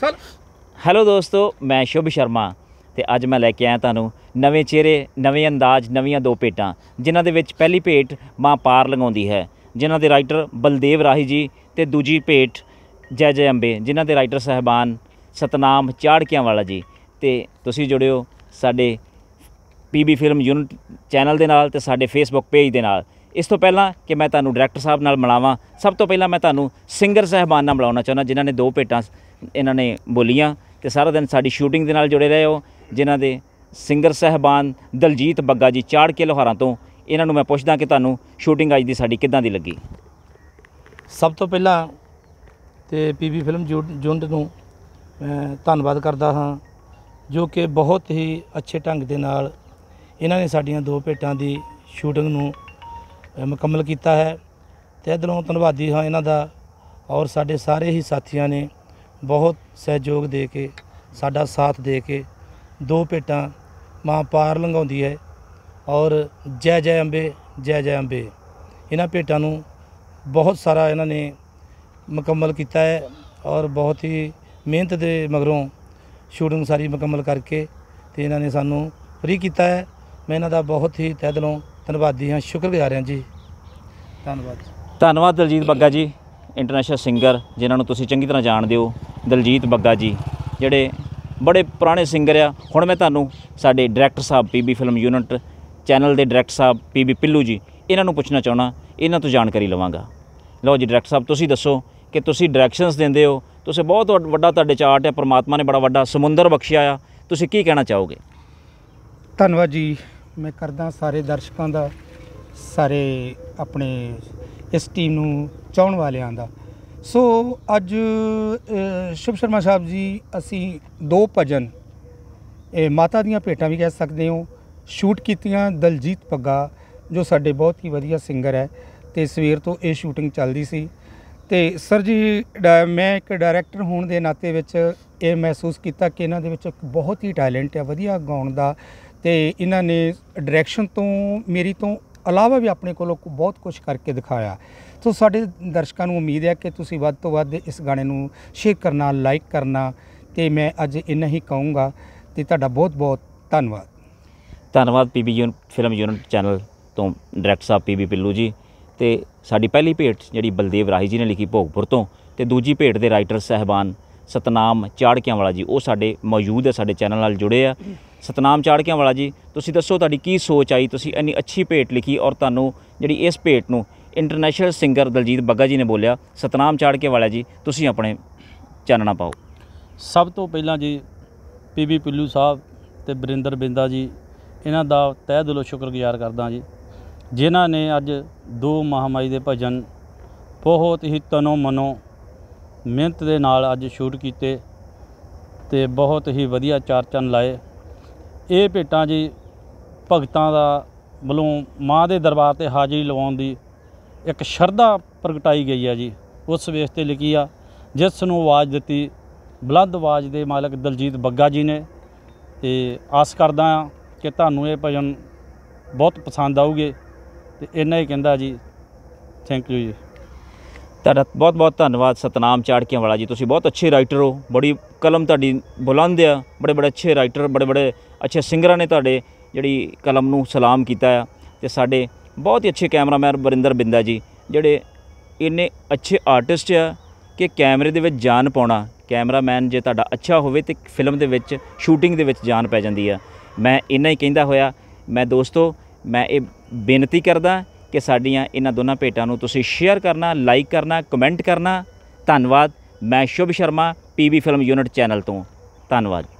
sir hello ਦੋਸਤੋ ਮੈਂ ਸ਼ੁਭ ਸ਼ਰਮਾ ਤੇ ਅੱਜ ਮੈਂ ਲੈ ਕੇ ਆਇਆ ਤੁਹਾਨੂੰ ਨਵੇਂ ਚਿਹਰੇ ਨਵੇਂ ਅੰਦਾਜ਼ ਨਵੀਆਂ ਦੋ ਪੇਟਾਂ ਜਿਨ੍ਹਾਂ ਦੇ ਵਿੱਚ ਪਹਿਲੀ ਪੇਟ ਮਾਂ ਪਾਰ ਲਗਾਉਂਦੀ ਹੈ ਜਿਨ੍ਹਾਂ ਦੇ ਰਾਈਟਰ ਬਲਦੇਵ ਰਾਹੀ ਜੀ ਤੇ ਦੂਜੀ ਪੇਟ ਜੈ ਜੈ ਅੰਬੇ ਜਿਨ੍ਹਾਂ ਦੇ ਰਾਈਟਰ ਸਹਿਬਾਨ ਸਤਨਾਮ ਚਾੜਕਿਆਂ ਵਾਲਾ ਜੀ ਤੇ ਤੁਸੀਂ ਜੁੜਿਓ ਸਾਡੇ ਪੀਬੀ ਫਿਲਮ ਯੂਨਿਟ ਚੈਨਲ ਦੇ ਨਾਲ ਤੇ ਸਾਡੇ ਫੇਸਬੁੱਕ ਪੇਜ ਦੇ ਨਾਲ ਇਸ ਤੋਂ ਪਹਿਲਾਂ ਕਿ ਮੈਂ ਤੁਹਾਨੂੰ ਡਾਇਰੈਕਟਰ ਸਾਹਿਬ ਨਾਲ ਮਿਲਾਵਾਂ ਸਭ ਤੋਂ ਪਹਿਲਾਂ ਮੈਂ ਤੁਹਾਨੂੰ ਸਿੰਗਰ ਸਹਿਬਾਨ ਨਾਲ ਮਿਲਾਉਣਾ ਚਾਹੁੰਦਾ ਜਿਨ੍ਹਾਂ ਨੇ ਦੋ ਪੇਟਾਂ ਇਹਨਾਂ ਨੇ ਬੋਲੀਆਂ ਤੇ ਸਾਰਾ ਦਿਨ ਸਾਡੀ ਸ਼ੂਟਿੰਗ ਦੇ ਨਾਲ ਜੁੜੇ ਰਹੇ ਹੋ ਜਿਨ੍ਹਾਂ ਦੇ ਸਿੰਗਰ ਸਹਿਬਾਨ ਦਲਜੀਤ ਬੱਗਾ ਜੀ ਚਾੜ ਕੇ ਲੋਹਾਰਾਂ ਤੋਂ ਇਹਨਾਂ ਨੂੰ ਮੈਂ ਪੁੱਛਦਾ ਕਿ ਤੁਹਾਨੂੰ ਸ਼ੂਟਿੰਗ ਅੱਜ ਦੀ ਸਾਡੀ ਕਿੱਦਾਂ ਦੀ ਲੱਗੀ ਸਭ ਤੋਂ ਪਹਿਲਾਂ ਤੇ ਪੀਬੀ ਫਿਲਮ ਜੁੰਡ ਨੂੰ ਮੈਂ ਧੰਨਵਾਦ ਕਰਦਾ ਹਾਂ ਜੋ ਕਿ ਬਹੁਤ ਹੀ ਅੱਛੇ ਢੰਗ ਦੇ ਨਾਲ ਇਹਨਾਂ ਨੇ ਸਾਡੀਆਂ ਦੋ ਭੇਟਾਂ ਦੀ ਸ਼ੂਟਿੰਗ ਨੂੰ ਮੁਕੰਮਲ ਕੀਤਾ ਹੈ ਤੇ ਇਹਦੋਂ ਧੰਨਵਾਦੀ ਹਾਂ ਇਹਨਾਂ ਦਾ ਔਰ ਸਾਡੇ ਸਾਰੇ ਹੀ ਸਾਥੀਆਂ ਨੇ ਬਹੁਤ ਸਹਿਯੋਗ ਦੇ ਕੇ ਸਾਡਾ ਸਾਥ ਦੇ ਕੇ ਦੋ ਪੇਟਾਂ ਮਾਂ ਪਾਰ ਲੰਘਾਉਂਦੀ ਹੈ ਔਰ ਜੈ ਜੈ ਅੰਬੇ ਜੈ ਜੈ ਅੰਬੇ ਇਹਨਾਂ ਪੇਟਾਂ ਨੂੰ ਬਹੁਤ ਸਾਰਾ ਇਹਨਾਂ ਨੇ ਮੁਕੰਮਲ ਕੀਤਾ ਹੈ ਔਰ ਬਹੁਤ ਹੀ ਮਿਹਨਤ ਦੇ ਮਗਰੋਂ ਸ਼ੂਟਿੰਗ ਸਾਰੀ ਮੁਕੰਮਲ ਕਰਕੇ ਤੇ ਇਹਨਾਂ ਨੇ ਸਾਨੂੰ ਫ੍ਰੀ ਕੀਤਾ ਹੈ ਮੈਂ ਇਹਨਾਂ ਦਾ ਬਹੁਤ ਹੀ ਤਹਿ ਦਿਲੋਂ ਧੰਨਵਾਦੀ ਹਾਂ ਸ਼ੁਕਰਗੁਜ਼ਾਰ ਹਾਂ ਜੀ ਧੰਨਵਾਦ ਧੰਨਵਾਦ ਦਲਜੀਤ ਬੱਗਾ ਜੀ ਇੰਟਰਨੈਸ਼ਨਲ ਸਿੰਗਰ ਜਿਨ੍ਹਾਂ ਨੂੰ ਤੁਸੀਂ ਚੰਗੀ ਤਰ੍ਹਾਂ ਜਾਣਦੇ ਹੋ ਦਲਜੀਤ ਬੱਗਾ ਜੀ ਜਿਹੜੇ ਬੜੇ ਪੁਰਾਣੇ ਸਿੰਗਰ ਆ ਹੁਣ ਮੈਂ ਤੁਹਾਨੂੰ ਸਾਡੇ ਡਾਇਰੈਕਟਰ ਸਾਹਿਬ ਪੀਬੀ ਫਿਲਮ ਯੂਨਿਟ ਚੈਨਲ ਦੇ ਡਾਇਰੈਕਟਰ ਸਾਹਿਬ ਪੀਬੀ ਪਿੱਲੂ ਜੀ ਇਹਨਾਂ ਨੂੰ ਪੁੱਛਣਾ ਚਾਹਣਾ ਇਹਨਾਂ ਤੋਂ ਜਾਣਕਾਰੀ ਲਵਾਂਗਾ ਲਓ ਜੀ ਡਾਇਰੈਕਟਰ ਸਾਹਿਬ ਤੁਸੀਂ ਦੱਸੋ ਕਿ ਤੁਸੀਂ ਡਾਇਰੈਕਸ਼ਨਸ ਦਿੰਦੇ ਹੋ ਤੁਸੀਂ ਬਹੁਤ ਵੱਡਾ ਤੁਹਾਡੇ ਚਾਰਟ ਹੈ ਪ੍ਰਮਾਤਮਾ ਨੇ ਬੜਾ ਵੱਡਾ ਸਮੁੰਦਰ ਬਖਸ਼ਿਆ ਆ ਤੁਸੀਂ ਕੀ ਕਹਿਣਾ ਚਾਹੋਗੇ ਧੰਨਵਾਦ ਜੀ ਮੈਂ ਕਰਦਾ ਸਾਰੇ ਦਰਸ਼ਕਾਂ ਦਾ ਸਾਰੇ ਆਪਣੇ ਇਸ ਟੀਮ ਨੂੰ ਚਾਹਣ ਵਾਲਿਆਂ ਦਾ ਸੋ ਅੱਜ ਸ਼ਿਵ ਸ਼ਰਮਾ ਸਾਹਿਬ ਜੀ ਅਸੀਂ ਦੋ ਭਜਨ ਇਹ ਮਾਤਾ ਦੀਆਂ ਭੇਟਾਂ ਵੀ ਕਹਿ ਸਕਦੇ ਹੋ ਸ਼ੂਟ ਕੀਤੀਆਂ ਦਲਜੀਤ ਪੱਗਾ ਜੋ ਸਾਡੇ ਬਹੁਤ ਹੀ ਵਧੀਆ ਸਿੰਗਰ ਹੈ ਤੇ ਸਵੇਰ ਤੋਂ ਇਹ ਸ਼ੂਟਿੰਗ ਚੱਲਦੀ ਸੀ ਤੇ ਸਰ ਜੀ ਮੈਂ ਇੱਕ ਡਾਇਰੈਕਟਰ ਹੋਣ ਦੇ ਨਾਤੇ ਵਿੱਚ ਇਹ ਮਹਿਸੂਸ ਕੀਤਾ ਕਿ ਇਹਨਾਂ ਦੇ ਵਿੱਚ ਇੱਕ ਬਹੁਤ ਹੀ ਟੈਲੈਂਟ ਹੈ ਵਧੀਆ ਗਾਉਣ ਦਾ ਤੇ ਇਹਨਾਂ ਨੇ ਡਾਇਰੈਕਸ਼ਨ ਤੋਂ ਮੇਰੀ ਤੋਂ ਇਲਾਵਾ ਵੀ ਆਪਣੇ ਕੋਲੋਂ ਬਹੁਤ ਕੁਝ ਕਰਕੇ ਦਿਖਾਇਆ ਸੋ ਸਾਡੇ ਦਰਸ਼ਕਾਂ ਨੂੰ ਉਮੀਦ ਹੈ ਕਿ ਤੁਸੀਂ ਵੱਧ ਤੋਂ ਵੱਧ ਇਸ ਗਾਣੇ ਨੂੰ ਸ਼ੇਅਰ ਕਰਨਾ ਲਾਈਕ ਕਰਨਾ ਤੇ ਮੈਂ ਅੱਜ ਇੰਨਾ ਹੀ ਕਹੂੰਗਾ ਤੇ ਤੁਹਾਡਾ ਬਹੁਤ ਬਹੁਤ ਧੰਨਵਾਦ ਧੰਨਵਾਦ PB unit film unit channel ਤੋਂ ਡਾਇਰੈਕਟਰ ਸਾਹਿਬ ਪੀਬੀ ਪਿੱਲੂ ਜੀ ਤੇ ਸਾਡੀ ਪਹਿਲੀ ਭੇਟ ਜਿਹੜੀ ਬਲਦੇਵ ਰਾਹੀ ਜੀ ਨੇ ਲਿਖੀ ਭੋਗਪੁਰ ਤੋਂ ਤੇ ਦੂਜੀ ਭੇਟ ਦੇ ਰਾਈਟਰ ਸਹਿਬਾਨ ਸਤਨਾਮ ਚਾੜਕਿਆਂ ਵਾਲਾ ਜੀ ਉਹ ਸਾਡੇ ਮੌਜੂਦ ਹੈ ਸਾਡੇ ਚੈਨਲ ਨਾਲ ਜੁੜੇ ਆ ਸਤਨਾਮ ਚਾੜਕਿਆਂ ਵਾਲਾ ਜੀ ਤੁਸੀਂ ਦੱਸੋ ਤੁਹਾਡੀ ਕੀ ਸੋਚ ਆਈ ਤੁਸੀਂ ਇੰਨੀ ਅੱਛੀ ਭੇਟ ਲਿਖੀ ਔਰ ਤੁਹਾਨੂੰ ਜਿਹੜੀ ਇਸ ਭੇਟ ਨੂੰ ਇੰਟਰਨੈਸ਼ਨਲ ਸਿੰਗਰ ਦਲਜੀਤ ਬੱਗਾ ਜੀ ਨੇ ਬੋਲਿਆ ਸਤਨਾਮ ਚਾੜਕੇ ਵਾਲਾ ਜੀ ਤੁਸੀਂ ਆਪਣੇ ਚਾਨਣਾ ਪਾਓ ਸਭ ਤੋਂ ਪਹਿਲਾਂ ਜੀ ਪੀਬੀ ਪਿੱਲੂ ਸਾਹਿਬ ਤੇ ਬਰਿੰਦਰ ਬਿੰਦਾ ਜੀ ਇਹਨਾਂ ਦਾ ਤਹਿ ਦਿਲੋਂ ਸ਼ੁਕਰਗੁਜ਼ਾਰ ਕਰਦਾ ਜੀ ਜਿਨ੍ਹਾਂ ਨੇ ਅੱਜ ਦੋ ਮਹਾਮਾਈ ਦੇ ਭਜਨ ਬਹੁਤ ਹੀ ਤਨੋਂ ਮਨੋ ਮਿਹਨਤ ਦੇ ਨਾਲ ਅੱਜ ਸ਼ੂਟ ਕੀਤੇ ਤੇ ਬਹੁਤ ਹੀ ਵਧੀਆ ਚਾਰ ਚੰਨ ਲਾਏ ਇਹ ਭੇਟਾਂ ਜੀ ਭਗਤਾਂ ਦਾ ਵੱਲੋਂ ਮਾਂ ਦੇ ਦਰਬਾਰ ਤੇ ਹਾਜ਼ਰੀ ਲਵਾਉਣ ਦੀ ਇੱਕ ਸ਼ਰਧਾ ਪ੍ਰਗਟਾਈ ਗਈ ਹੈ ਜੀ ਉਸ ਵੇਸ ਤੇ ਲਿਖੀ ਆ ਜਿਸ ਨੂੰ ਆਵਾਜ਼ ਦਿੱਤੀ ਬਲੰਦ ਆਵਾਜ਼ ਦੇ ਮਾਲਕ ਦਲਜੀਤ ਬੱਗਾ ਜੀ ਨੇ ਤੇ ਆਸ ਕਰਦਾ ਆ ਕਿ ਤੁਹਾਨੂੰ ਇਹ ਭਜਨ ਬਹੁਤ ਪਸੰਦ ਆਊਗੇ ਤੇ ਇੰਨਾ ਹੀ ਕਹਿੰਦਾ ਜੀ ਥੈਂਕ ਯੂ ਜੀ ਤੁਹਾਡਾ ਬਹੁਤ ਬਹੁਤ ਧੰਨਵਾਦ ਸਤਨਾਮ ਚਾੜਕਿਆਂ ਵਾਲਾ ਜੀ ਤੁਸੀਂ ਬਹੁਤ ਅੱਛੇ ਰਾਈਟਰ ਹੋ ਬੜੀ ਕਲਮ ਤੁਹਾਡੀ ਬੁਲੰਦ ਆ ਬੜੇ ਬੜੇ ਅੱਛੇ ਰਾਈਟਰ ਬੜੇ ਬੜੇ ਅੱਛੇ ਸਿੰਗਰਾਂ ਨੇ ਤੁਹਾਡੇ ਜਿਹੜੀ ਕਲਮ ਨੂੰ ਸਲਾਮ ਕੀਤਾ ਆ ਤੇ ਸਾਡੇ ਬਹੁਤ ਹੀ ਅੱਛੇ ਕੈਮਰਾਮੈਨ ਬਰਿੰਦਰ ਬਿੰਦਾ ਜੀ ਜਿਹੜੇ ਇੰਨੇ ਅੱਛੇ ਆਰਟਿਸਟ ਆ ਕਿ ਕੈਮਰੇ ਦੇ ਵਿੱਚ ਜਾਨ ਪਾਉਣਾ ਕੈਮਰਾਮੈਨ ਜੇ ਤੁਹਾਡਾ ਅੱਛਾ ਹੋਵੇ ਤੇ ਫਿਲਮ ਦੇ ਵਿੱਚ ਸ਼ੂਟਿੰਗ ਦੇ ਵਿੱਚ ਜਾਨ ਪੈ ਜਾਂਦੀ ਆ ਮੈਂ ਇੰਨਾ ਹੀ ਕਹਿੰਦਾ ਹੋਇਆ ਮੈਂ ਦੋਸਤੋ ਮੈਂ ਇਹ ਬੇਨਤੀ ਕਰਦਾ ਕਿ ਸਾਡੀਆਂ ਇਹਨਾਂ ਦੋਨਾਂ ਭੇਟਾਂ ਨੂੰ ਤੁਸੀਂ ਸ਼ੇਅਰ ਕਰਨਾ ਲਾਈਕ ਕਰਨਾ ਕਮੈਂਟ ਕਰਨਾ ਧੰਨਵਾਦ ਮੈਂ Shubh Sharma PV film unit channel ਤੋਂ ਧੰਨਵਾਦ